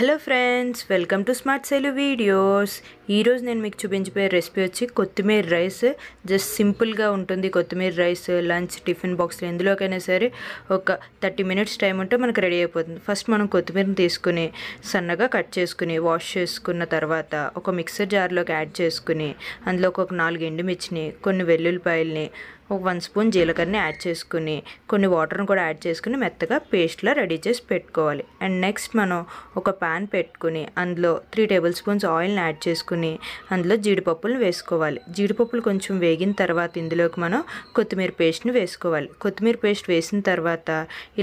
hello friends welcome to smart cell videos ఈరోజు నేను మీకు చూపించిపోయే రెసిపీ వచ్చి కొత్తిమీర రైస్ జస్ట్ సింపుల్గా ఉంటుంది కొత్తిమీర రైస్ లంచ్ టిఫిన్ బాక్స్ ఎందులోకైనా సరే ఒక థర్టీ మినిట్స్ టైం ఉంటే మనకు రెడీ అయిపోతుంది ఫస్ట్ మనం కొత్తిమీరని తీసుకుని సన్నగా కట్ చేసుకుని వాష్ చేసుకున్న తర్వాత ఒక మిక్సర్ జార్లోకి యాడ్ చేసుకుని అందులో ఒక నాలుగు ఎండుమిర్చిని కొన్ని వెల్లుల్లిపాయల్ని ఒక వన్ స్పూన్ జీలకర్రని యాడ్ చేసుకుని కొన్ని వాటర్ని కూడా యాడ్ చేసుకుని మెత్తగా పేస్ట్లా రెడీ చేసి పెట్టుకోవాలి అండ్ నెక్స్ట్ మనం ఒక ప్యాన్ పెట్టుకుని అందులో త్రీ టేబుల్ స్పూన్స్ ఆయిల్ని యాడ్ చేసుకుని అందులో జీడిపప్పులు వేసుకోవాలి జీడిపప్పులు కొంచెం వేగిన తర్వాత ఇందులోకి మనం కొత్తిమీర పేస్ట్ని వేసుకోవాలి కొత్తిమీర పేస్ట్ వేసిన తర్వాత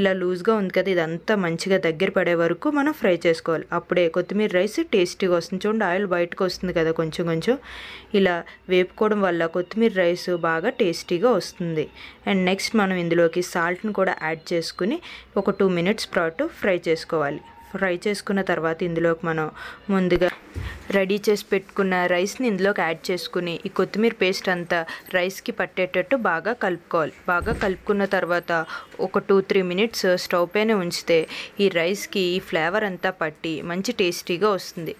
ఇలా లూజ్గా ఉంది కదా ఇదంతా మంచిగా దగ్గర పడే వరకు మనం ఫ్రై చేసుకోవాలి అప్పుడే కొత్తిమీర రైస్ టేస్టీగా వస్తుంది చూడండి ఆయిల్ బయటకు వస్తుంది కదా కొంచెం కొంచెం ఇలా వేపుకోవడం వల్ల కొత్తిమీర రైస్ బాగా టేస్టీగా వస్తుంది అండ్ నెక్స్ట్ మనం ఇందులోకి సాల్ట్ని కూడా యాడ్ చేసుకుని ఒక టూ మినిట్స్ పాటు ఫ్రై చేసుకోవాలి ఫ్రై చేసుకున్న తర్వాత ఇందులోకి మనం ముందుగా రెడీ చేసి పెట్టుకున్న రైస్ని ఇందులోకి యాడ్ చేసుకుని ఈ కొత్తిమీర పేస్ట్ అంతా రైస్కి పట్టేటట్టు బాగా కలుపుకోవాలి బాగా కలుపుకున్న తర్వాత ఒక టూ త్రీ మినిట్స్ స్టవ్ పైన ఉంచితే ఈ రైస్కి ఈ ఫ్లేవర్ అంతా పట్టి మంచి టేస్టీగా వస్తుంది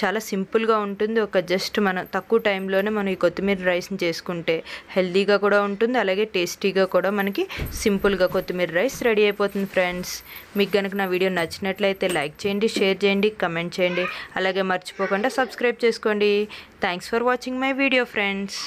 చాలా సింపుల్గా ఉంటుంది ఒక జస్ట్ మనం తక్కువ టైంలోనే మనం ఈ కొత్తిమీర రైస్ని చేసుకుంటే హెల్దీగా కూడా ఉంటుంది అలాగే టేస్టీగా కూడా మనకి సింపుల్గా కొత్తిమీర రైస్ రెడీ అయిపోతుంది ఫ్రెండ్స్ మీకు కనుక నా వీడియో నచ్చినట్లయితే లైక్ చేయండి షేర్ చేయండి కమెంట్ చేయండి అలాగే మర్చిపోకుండా సబ్స్క్రైబ్ చేసుకోండి thanks for watching my video friends